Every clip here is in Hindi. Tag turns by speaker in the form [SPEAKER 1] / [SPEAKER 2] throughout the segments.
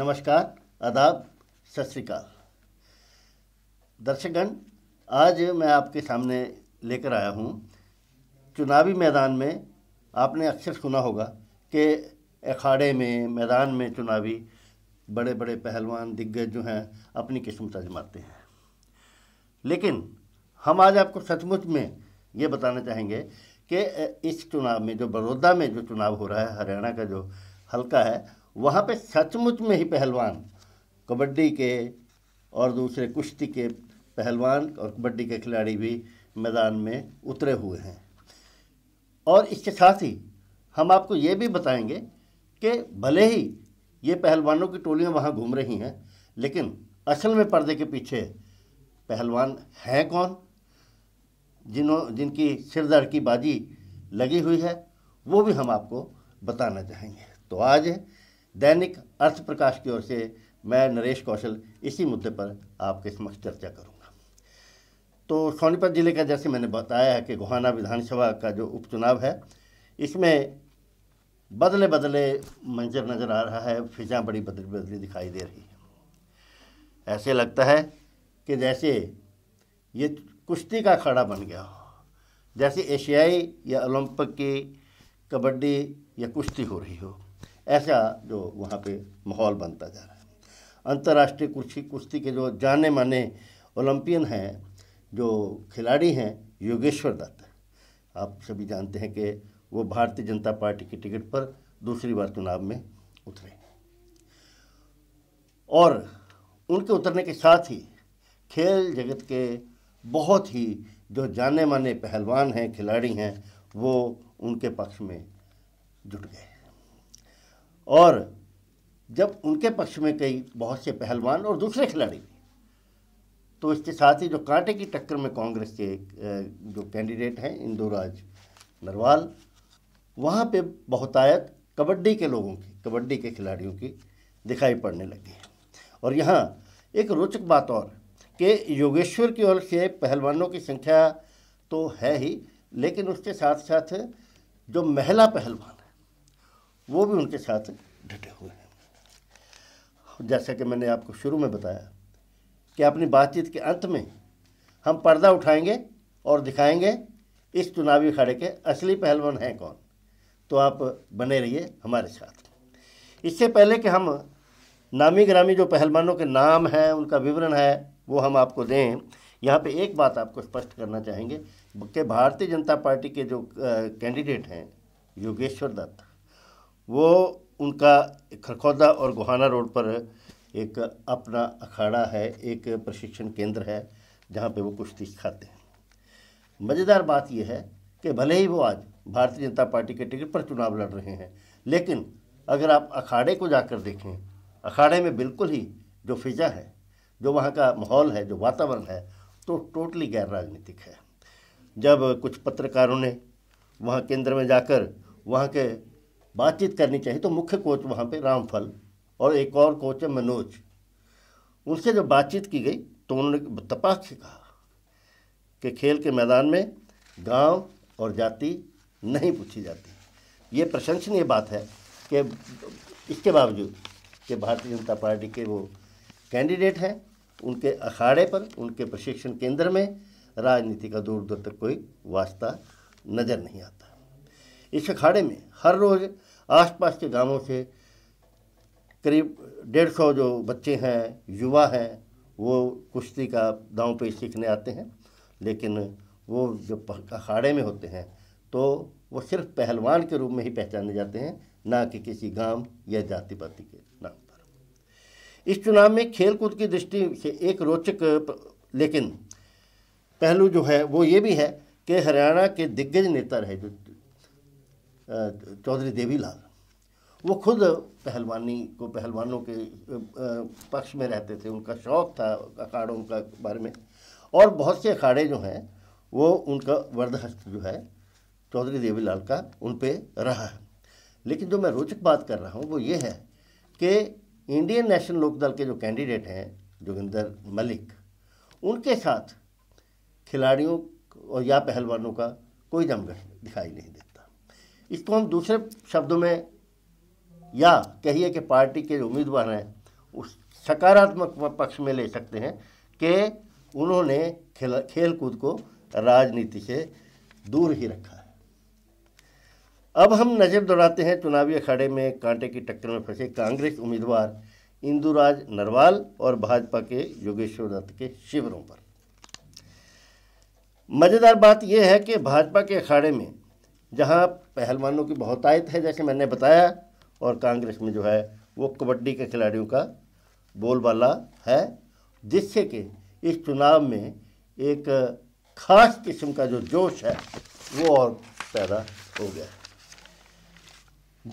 [SPEAKER 1] नमस्कार आदाब सत श्रीकाल दर्शकगण आज मैं आपके सामने लेकर आया हूँ चुनावी मैदान में आपने अक्सर सुना होगा कि अखाड़े में मैदान में चुनावी बड़े बड़े पहलवान दिग्गज जो हैं अपनी किस्मत आजमाते हैं लेकिन हम आज आपको सचमुच में ये बताना चाहेंगे कि इस चुनाव में जो बड़ौदा में जो चुनाव हो रहा है हरियाणा का जो हल्का है वहाँ पे सचमुच में ही पहलवान कबड्डी के और दूसरे कुश्ती के पहलवान और कबड्डी के खिलाड़ी भी मैदान में उतरे हुए हैं और इसके साथ ही हम आपको ये भी बताएंगे कि भले ही ये पहलवानों की टोलियाँ वहाँ घूम रही हैं लेकिन असल में पर्दे के पीछे पहलवान हैं कौन जिन्हों जिनकी सिरदर की बाजी लगी हुई है वो भी हम आपको बताना चाहेंगे तो आज दैनिक अर्थ प्रकाश की ओर से मैं नरेश कौशल इसी मुद्दे पर आपके समक्ष चर्चा करूंगा तो सोनीपत ज़िले का जैसे मैंने बताया है कि गोहाना विधानसभा का जो उपचुनाव है इसमें बदले बदले मंजर नज़र आ रहा है फिजा बड़ी बदली बदली दिखाई दे रही है ऐसे लगता है कि जैसे ये कुश्ती का अखाड़ा बन गया हो जैसे एशियाई या ओलंपिक की कबड्डी या कुश्ती हो रही हो ऐसा जो वहाँ पे माहौल बनता जा रहा है अंतर्राष्ट्रीय कुर्सी कुश्ती के जो जाने माने ओलंपियन हैं जो खिलाड़ी हैं योगेश्वर दत्त आप सभी जानते हैं कि वो भारतीय जनता पार्टी की टिकट पर दूसरी बार चुनाव में उतरे और उनके उतरने के साथ ही खेल जगत के बहुत ही जो जाने माने पहलवान हैं खिलाड़ी हैं वो उनके पक्ष में जुट गए और जब उनके पक्ष में कई बहुत से पहलवान और दूसरे खिलाड़ी भी तो इसके साथ ही जो कांटे की टक्कर में कांग्रेस के जो कैंडिडेट हैं इंदुराज नरवाल वहाँ पे बहुतायत कबड्डी के लोगों की कबड्डी के खिलाड़ियों की दिखाई पड़ने लगी है और यहाँ एक रोचक बात और कि योगेश्वर की ओर से पहलवानों की संख्या तो है ही लेकिन उसके साथ साथ जो महिला पहलवान वो भी उनके साथ डटे हुए हैं जैसा कि मैंने आपको शुरू में बताया कि अपनी बातचीत के अंत में हम पर्दा उठाएंगे और दिखाएंगे इस चुनावी अखाड़े के असली पहलवान हैं कौन तो आप बने रहिए हमारे साथ इससे पहले कि हम नामी ग्रामी जो पहलवानों के नाम हैं उनका विवरण है वो हम आपको दें यहाँ पे एक बात आपको स्पष्ट करना चाहेंगे कि भारतीय जनता पार्टी के जो कैंडिडेट हैं योगेश्वर दत्त वो उनका खरखौदा और गोहाना रोड पर एक अपना अखाड़ा है एक प्रशिक्षण केंद्र है जहाँ पे वो कुश्ती सिखाते हैं मज़ेदार बात यह है कि भले ही वो आज भारतीय जनता पार्टी के टिकट पर चुनाव लड़ रहे हैं लेकिन अगर आप अखाड़े को जाकर देखें अखाड़े में बिल्कुल ही जो फिजा है जो वहाँ का माहौल है जो वातावरण है तो टोटली गैर राजनीतिक है जब कुछ पत्रकारों ने वहाँ केंद्र में जाकर वहाँ के बातचीत करनी चाहिए तो मुख्य कोच वहाँ पे रामफल और एक और कोच है मनोज उनसे जब बातचीत की गई तो उन्होंने तपाक से कहा कि खेल के मैदान में गांव और जाति नहीं पूछी जाती ये प्रशंसनीय बात है कि इसके बावजूद कि भारतीय जनता पार्टी के वो कैंडिडेट हैं उनके अखाड़े पर उनके प्रशिक्षण केंद्र में राजनीति का दूर दूर तक कोई वास्ता नज़र नहीं आता इस अखाड़े में हर रोज़ आसपास के गांवों से करीब डेढ़ सौ जो बच्चे हैं युवा हैं वो कुश्ती का दांव पे सीखने आते हैं लेकिन वो जब अखाड़े में होते हैं तो वो सिर्फ पहलवान के रूप में ही पहचाने जाते हैं ना कि किसी गांव या जाति पाति के नाम पर इस चुनाव में खेलकूद की दृष्टि से एक रोचक लेकिन पहलू जो है वो ये भी है कि हरियाणा के दिग्गज नेता रहे जो चौधरी देवीलाल वो खुद पहलवानी को पहलवानों के पक्ष में रहते थे उनका शौक़ था अखाड़ों का बारे में और बहुत से अखाड़े जो हैं वो उनका वर्धहस्त जो है चौधरी देवीलाल का उन पर रहा है लेकिन जो मैं रोचक बात कर रहा हूँ वो ये है कि इंडियन नेशनल लोकदल के जो कैंडिडेट हैं जोगिंदर मलिक उनके साथ खिलाड़ियों और या पहलवानों का कोई जमघट दिखाई नहीं देता इसको हम दूसरे शब्दों में या कहिए कि पार्टी के उम्मीदवार हैं उस सकारात्मक पक्ष में ले सकते हैं कि उन्होंने खेल खेल कूद को राजनीति से दूर ही रखा है अब हम नज़र दौड़ाते हैं चुनावी अखाड़े में कांटे की टक्कर में फंसे कांग्रेस उम्मीदवार इंदुराज नरवाल और भाजपा के योगेश्वर दत्त के शिविरों पर मज़ेदार बात यह है कि भाजपा के अखाड़े में जहां पहलवानों की बहुतायत है जैसे मैंने बताया और कांग्रेस में जो है वो कबड्डी के खिलाड़ियों का बोलबाला है जिससे कि इस चुनाव में एक खास किस्म का जो जोश है वो और पैदा हो गया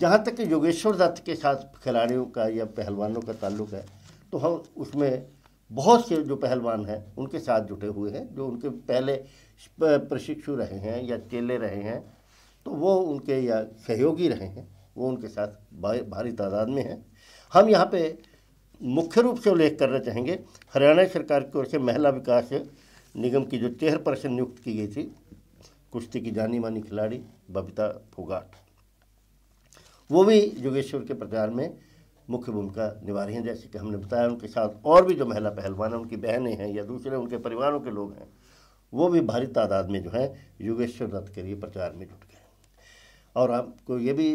[SPEAKER 1] जहाँ तक कि योगेश्वर दत्त के साथ खिलाड़ियों का या पहलवानों का ताल्लुक है तो हम उसमें बहुत से जो पहलवान हैं उनके साथ जुटे हुए हैं जो उनके पहले प्रशिक्षु रहे हैं या चेले रहे हैं तो वो उनके या सहयोगी रहे हैं वो उनके साथ भारी तादाद में हैं हम यहाँ पे मुख्य रूप से उल्लेख करना चाहेंगे हरियाणा सरकार की ओर से महिला विकास निगम की जो चेयरपर्सन पर्सन नियुक्त की गई थी कुश्ती की जानी मानी खिलाड़ी बबीता फोगाट वो भी जोगेश्वर के प्रचार में मुख्य भूमिका निभा रही हैं जैसे कि हमने बताया उनके साथ और भी जो महिला पहलवान हैं उनकी बहनें हैं या दूसरे उनके परिवारों के लोग हैं वो भी भारी तादाद में जो है योगेश्वर दत्त के लिए प्रचार में जुट गए और आपको ये भी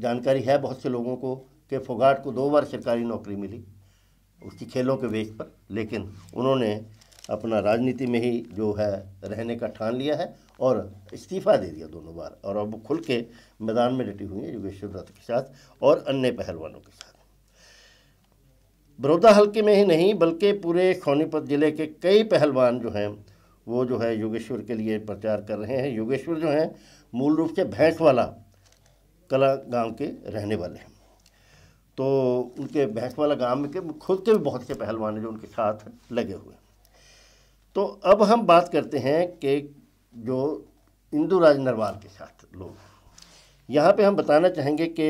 [SPEAKER 1] जानकारी है बहुत से लोगों को कि फोगाट को दो बार सरकारी नौकरी मिली उसकी खेलों के बेच पर लेकिन उन्होंने अपना राजनीति में ही जो है रहने का ठान लिया है और इस्तीफ़ा दे दिया दोनों बार और अब खुल के मैदान में डटी हुई है योगेश्वर दत्त के साथ और अन्य पहलवानों के साथ बड़ौदा हल्के में ही नहीं बल्कि पूरे सोनीपत ज़िले के कई पहलवान जो हैं वो जो है योगेश्वर के लिए प्रचार कर रहे हैं योगेश्वर जो हैं मूल रूप से भैंस वाला कला गांव के रहने वाले हैं तो उनके भैंसवाला गांव में के खुद के भी बहुत से पहलवान हैं जो उनके साथ लगे हुए हैं तो अब हम बात करते हैं कि जो इंदू राज नरवाल के साथ लोग यहाँ पे हम बताना चाहेंगे कि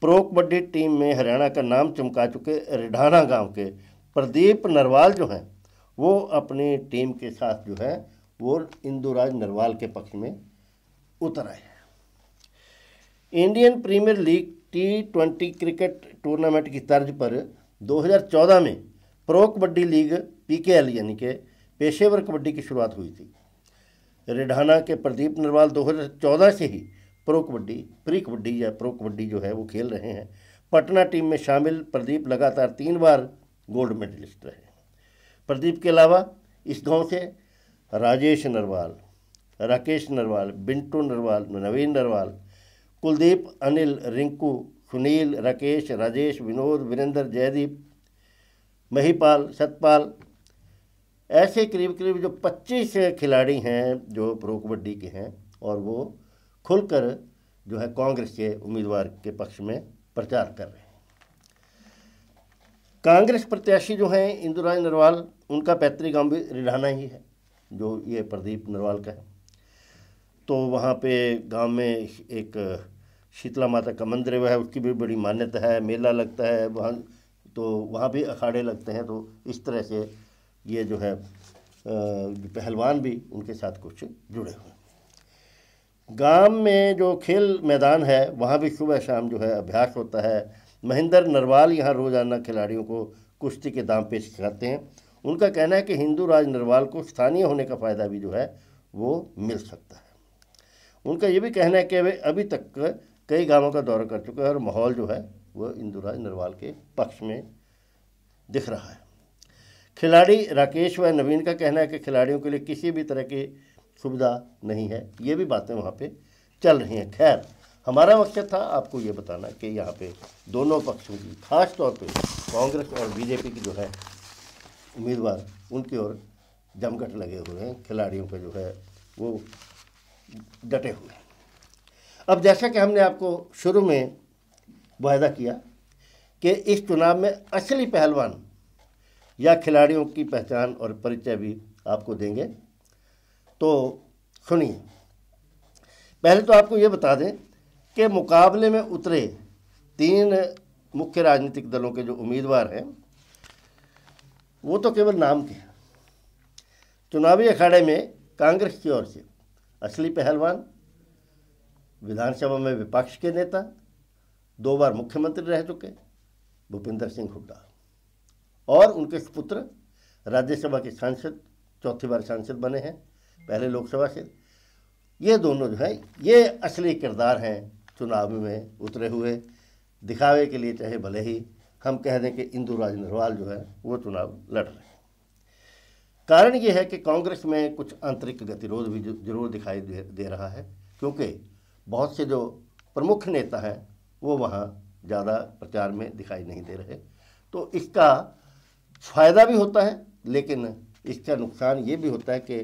[SPEAKER 1] प्रो कबड्डी टीम में हरियाणा का नाम चमका चुके रिढाना गांव के प्रदीप नरवाल जो हैं वो अपनी टीम के साथ जो है वो इंदू राज नरवाल के पक्ष में उतर आए हैं Indian premier league T twenty cricket tournament की तर्ज पर 2014 में प्रो कबड्डी लीग पीकेएल यानी कि पेशेवर कबड्डी की शुरुआत हुई थी रिढ़ाना के प्रदीप नरवाल 2014 से ही प्रो कबड्डी प्री कबड्डी या प्रो कबड्डी जो है वो खेल रहे हैं पटना टीम में शामिल प्रदीप लगातार तीन बार गोल्ड मेडलिस्ट रहे प्रदीप के अलावा इस गांव से राजेश नरवाल राकेश नरवाल बिंटू नरवाल नवीन नरवाल कुलदीप अनिल रिंकू सुनील राकेश राजेश विनोद वीरेंद्र जयदीप महीपाल सतपाल ऐसे करीब करीब जो 25 खिलाड़ी हैं जो प्रो कबड्डी के हैं और वो खुलकर जो है कांग्रेस के उम्मीदवार के पक्ष में प्रचार कर रहे हैं कांग्रेस प्रत्याशी जो हैं इंदुराज नरवाल उनका पैतृक गांव भी रिढ़ाना ही है जो ये प्रदीप नरवाल का है तो वहाँ पे गांव में एक शीतला माता का मंदिर है उसकी भी बड़ी मान्यता है मेला लगता है वहाँ तो वहाँ भी अखाड़े लगते हैं तो इस तरह से ये जो है पहलवान भी उनके साथ कुछ जुड़े हुए गांव में जो खेल मैदान है वहाँ भी सुबह शाम जो है अभ्यास होता है महेंद्र नरवाल यहाँ रोज़ाना खिलाड़ियों को कुश्ती के दाम पेश कराते हैं उनका कहना है कि हिंदू राज नरवाल को स्थानीय होने का फ़ायदा भी जो है वो मिल सकता है उनका ये भी कहना है कि वे अभी तक कई गांवों का दौरा कर चुका है और माहौल जो है वह इंदुराज नरवाल के पक्ष में दिख रहा है खिलाड़ी राकेश व नवीन का कहना है कि खिलाड़ियों के लिए किसी भी तरह की सुविधा नहीं है ये भी बातें वहाँ पर चल रही हैं खैर हमारा मकसद था आपको ये बताना कि यहाँ पे दोनों पक्षों की खास तौर पे कांग्रेस और बीजेपी की जो है उम्मीदवार उनकी ओर जमघट लगे हुए हैं खिलाड़ियों का जो है वो डटे हुए हैं अब जैसा कि हमने आपको शुरू में वायदा किया कि इस चुनाव में असली पहलवान या खिलाड़ियों की पहचान और परिचय भी आपको देंगे तो सुनिए पहले तो आपको ये बता दें कि मुकाबले में उतरे तीन मुख्य राजनीतिक दलों के जो उम्मीदवार हैं वो तो केवल नाम के हैं चुनावी अखाड़े में कांग्रेस की ओर से असली पहलवान विधानसभा में विपक्ष के नेता दो बार मुख्यमंत्री रह चुके भूपेंद्र सिंह हुड्डा और उनके पुत्र राज्यसभा के सांसद चौथी बार सांसद बने हैं पहले लोकसभा से ये दोनों जो है ये असली किरदार हैं चुनाव में उतरे हुए दिखावे के लिए चाहे भले ही हम कह दें कि इंदू राज नरवाल जो है वो चुनाव लड़ रहे हैं कारण ये है कि कांग्रेस में कुछ आंतरिक गतिरोध भी जरूर दिखाई दे, दे रहा है क्योंकि बहुत से जो प्रमुख नेता हैं वो वहाँ ज़्यादा प्रचार में दिखाई नहीं दे रहे तो इसका फायदा भी होता है लेकिन इसका नुकसान ये भी होता है कि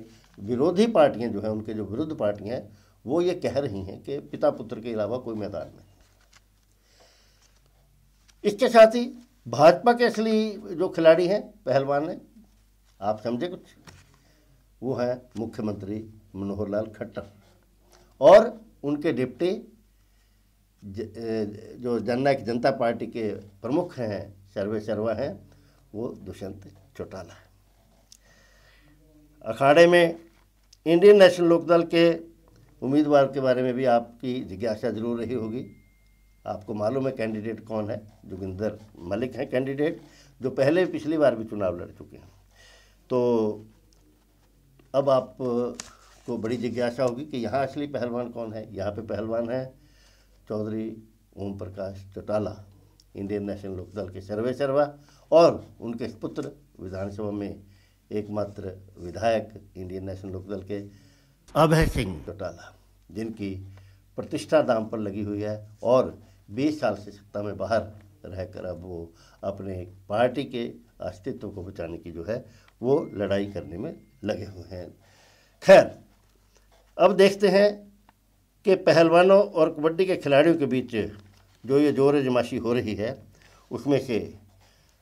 [SPEAKER 1] विरोधी पार्टियाँ जो हैं उनके जो विरुद्ध पार्टियाँ हैं वो ये कह रही हैं कि पिता पुत्र के अलावा कोई मैदान नहीं इसके साथ ही भाजपा के असली जो खिलाड़ी हैं पहलवान हैं आप समझे कुछ वो हैं मुख्यमंत्री मनोहर लाल खट्टर और उनके डिप्टी जो जननायक जनता पार्टी के प्रमुख हैं सर्वे शर्मा हैं वो दुष्यंत चौटाला है अखाड़े में इंडियन नेशनल लोकदल के उम्मीदवार के बारे में भी आपकी जिज्ञासा जरूर रही होगी आपको मालूम है कैंडिडेट कौन है जोगिंदर मलिक हैं कैंडिडेट जो पहले पिछली बार भी चुनाव लड़ चुके हैं तो अब आप को तो बड़ी जिज्ञासा होगी कि यहाँ असली पहलवान कौन है यहाँ पे पहलवान है चौधरी ओम प्रकाश चौटाला इंडियन नेशनल लोकदल के सर्वे सर्वा और उनके पुत्र विधानसभा में एकमात्र विधायक इंडियन नेशनल लोकदल के अभय सिंह चौटाला जिनकी प्रतिष्ठा दाम पर लगी हुई है और 20 साल से सत्ता में बाहर रहकर अब वो अपने पार्टी के अस्तित्व को बचाने की जो है वो लड़ाई करने में लगे हुए हैं खैर अब देखते हैं कि पहलवानों और कबड्डी के खिलाड़ियों के बीच जो ये जोर जमाशी हो रही है उसमें से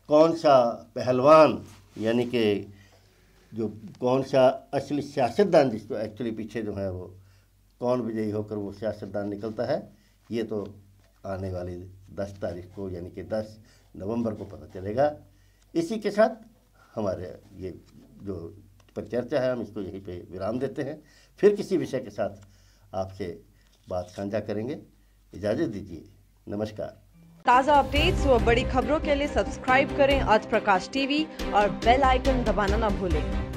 [SPEAKER 1] कौन सा पहलवान यानी कि जो कौन सा असली सियासतदान जिसको एक्चुअली पीछे जो है वो कौन विजयी होकर वो सियासतदान निकलता है ये तो आने वाली दस तारीख को यानी कि दस नवंबर को पता चलेगा इसी के साथ हमारे ये जो पर चर्चा है हम इसको यहीं पे विराम देते हैं फिर किसी विषय के साथ आपसे बात साझा करेंगे इजाज़त दीजिए नमस्कार ताज़ा अपडेट्स व बड़ी खबरों के लिए सब्सक्राइब करें आज प्रकाश टीवी और बेल आइकन दबाना न भूलें